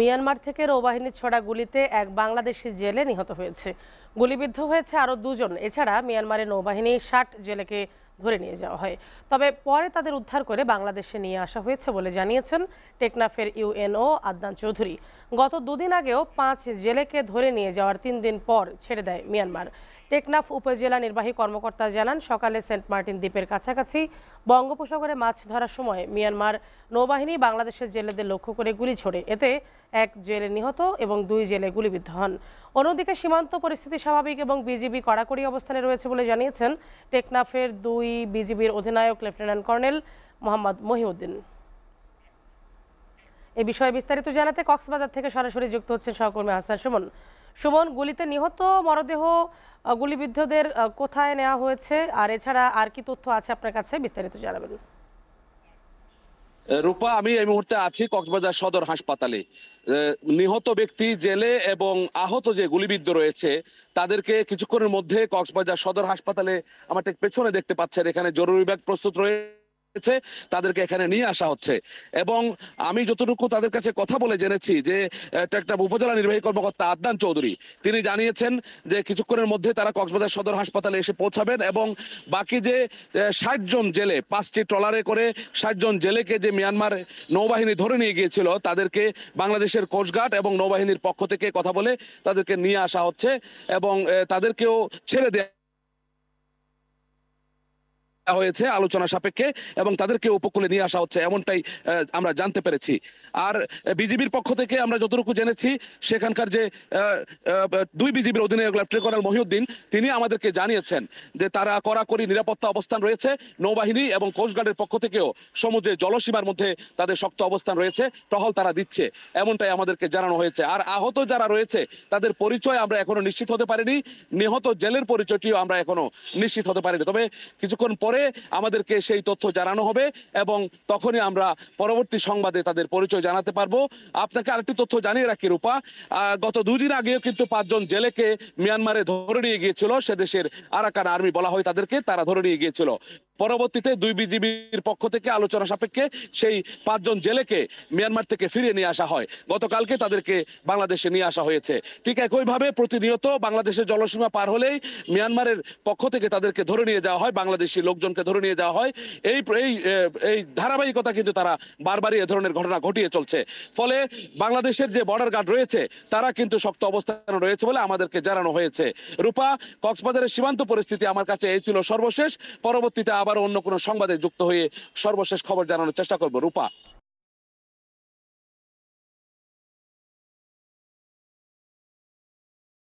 Myanmar থেকে নৌবাহিনীর ছড়া গুলিতে এক বাংলাদেশি জেলে নিহত হয়েছে গুলিবিদ্ধ হয়েছে আরও দুজন এছাড়া মিয়ানমারের নৌবাহিনী ষাট জেলেকে ধরে নিয়ে যাওয়া হয় তবে পরে তাদের উদ্ধার করে বাংলাদেশে নিয়ে আসা হয়েছে বলে জানিয়েছেন টেকনাফের ইউএনও আদনান চৌধুরী গত দুদিন আগেও পাঁচ জেলেকে ধরে নিয়ে যাওয়ার তিন দিন পর ছেড়ে দেয় মিয়ানমার টেকনাফ উপজেলা নির্বাহী কর্মকর্তা জানান সকালে সেন্ট মার্টিন দ্বীপের কাছাকাছি বঙ্গোপসাগরে মাছ ধরার সময় মিয়ানমার নৌবাহিনী বাংলাদেশের জেলেদের লক্ষ্য করে গুলি ছোড়ে এতে এক জেলে নিহত এবং দুই জেলে গুলিবিদ্ধ হন অন্যদিকে সীমান্ত পরিস্থিতি স্বাভাবিক এবং বিজিবি কড়াকড়ি অবস্থানে রয়েছে বলে জানিয়েছেন টেকনাফের দুই বিজিবির অধিনায়ক লেফটেন্যান্ট কর্নেল মোহাম্মদ মহিউদ্দিন এ বিষয়ে বিস্তারিত জানাতে কক্সবাজার থেকে সরাসরি যুক্ত হচ্ছেন সহকর্মী হাসান সুমন সুমন গুলিতে নিহত মরদেহ গুলিবিদ্ধদের কোথায় নেওয়া হয়েছে আর এছাড়া আর কি তথ্য আছে আপনার কাছে বিস্তারিত জানাবেন রূপা আমি এই মুহূর্তে আছি কক্সবাজার সদর হাসপাতালে নিহত ব্যক্তি জেলে এবং আহত যে গুলিবিদ্ধ রয়েছে তাদেরকে কিছুক্ষণের মধ্যে কক্সবাজার সদর হাসপাতালে আমার ঠিক পেছনে দেখতে পাচ্ছেন এখানে জরুরি বিভাগ প্রস্তুত রয়েছে হয়েছে তাদেরকে এখানে নিয়ে আসা হচ্ছে এবং আমি যতটুকু তাদের কাছে কথা বলে জেনেছি যে একটা উপজেলা নির্বাহী কর্মকর্তা আদনান চৌধুরী তিনি জানিয়েছেন যে কিছুক্ষণের মধ্যে তারা কক্সবাজার সদর হাসপাতালে এসে পৌঁছাবেন এবং বাকি যে ষাট জন জেলে পাঁচটি ট্রলারে করে ষাট জন জেলেকে যে মিয়ানমার নৌবাহিনী ধরে নিয়ে গিয়েছিল তাদেরকে বাংলাদেশের কোস্টগার্ড এবং নৌবাহিনীর পক্ষ থেকে কথা বলে তাদেরকে নিয়ে আসা হচ্ছে এবং তাদেরকেও ছেড়ে দেয় হয়েছে আলোচনা সাপেক্ষে এবং তাদেরকে উপকূলে নিয়ে আসা হচ্ছে এমনটাই আমরা জানতে পেরেছি আর বিজিবির পক্ষ থেকে আমরা যতটুকু জেনেছি সেখানকার যে দুই বিজিবির অধিনায়ক লেফটেন্ট কর্নেল মহিউদ্দিন তিনি আমাদেরকে জানিয়েছেন যে তারা কড়াকড়ি নিরাপত্তা অবস্থান রয়েছে নৌবাহিনী এবং কোস্টগার্ডের পক্ষ থেকেও সমুদ্রে জলসীমার মধ্যে তাদের শক্ত অবস্থান রয়েছে টহল তারা দিচ্ছে এমনটাই আমাদেরকে জানানো হয়েছে আর আহত যারা রয়েছে তাদের পরিচয় আমরা এখনো নিশ্চিত হতে পারিনি নিহত জেলের পরিচয়টিও আমরা এখনো নিশ্চিত হতে পারিনি তবে কিছুক্ষণ পরে পরে আমাদেরকে সেই তথ্য জানানো হবে এবং তখনই আমরা পরবর্তী সংবাদে তাদের পরিচয় জানাতে পারবো আপনাকে আরেকটি তথ্য জানিয়ে রাখি রূপা গত দুদিন আগেও কিন্তু পাঁচজন জেলেকে মিয়ানমারে ধরে নিয়ে গিয়েছিল সে দেশের আরাকান আর্মি বলা হয় তাদেরকে তারা ধরে নিয়ে গিয়েছিল পরবর্তীতে দুই বিজিবির পক্ষ থেকে আলোচনা সাপেক্ষে সেই পাঁচজন জেলেকে মিয়ানমার থেকে ফিরিয়ে নিয়ে আসা হয় গতকালকে তাদেরকে বাংলাদেশে নিয়ে আসা হয়েছে ঠিক একইভাবে প্রতিনিয়ত বাংলাদেশের জলসীমা পার হলেই মিয়ানমারের পক্ষ থেকে তাদেরকে ধরে নিয়ে যাওয়া হয় বাংলাদেশি লোকজনকে ধরে নিয়ে যাওয়া হয় এই এই ধারাবাহিকতা কিন্তু তারা বারবারই এ ধরনের ঘটনা ঘটিয়ে চলছে ফলে বাংলাদেশের যে বর্ডার গার্ড রয়েছে তারা কিন্তু শক্ত অবস্থানে রয়েছে বলে আমাদেরকে জানানো হয়েছে রূপা কক্সবাজারের সীমান্ত পরিস্থিতি আমার কাছে এই ছিল সর্বশেষ পরবর্তীতে আবার আবার অন্য কোনো সংবাদে যুক্ত হয়ে সর্বশেষ খবর জানানোর চেষ্টা করবো রূপা